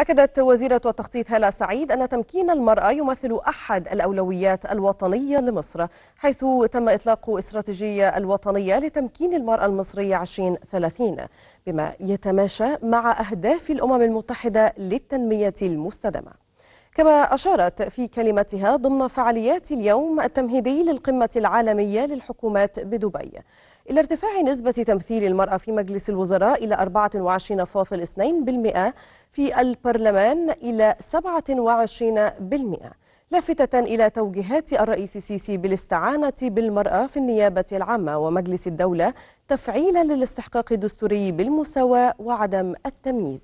أكدت وزيرة التخطيط هالة سعيد أن تمكين المرأة يمثل أحد الأولويات الوطنية لمصر حيث تم إطلاق استراتيجية الوطنية لتمكين المرأة المصرية 2030 بما يتماشى مع أهداف الأمم المتحدة للتنمية المستدامة كما أشارت في كلمتها ضمن فعاليات اليوم التمهيدي للقمة العالمية للحكومات بدبي إلى ارتفاع نسبة تمثيل المرأة في مجلس الوزراء إلى 24.2% في البرلمان إلى 27% لافتة إلى توجيهات الرئيس السيسي بالاستعانة بالمرأة في النيابة العامة ومجلس الدولة تفعيلا للاستحقاق الدستوري بالمساواة وعدم التمييز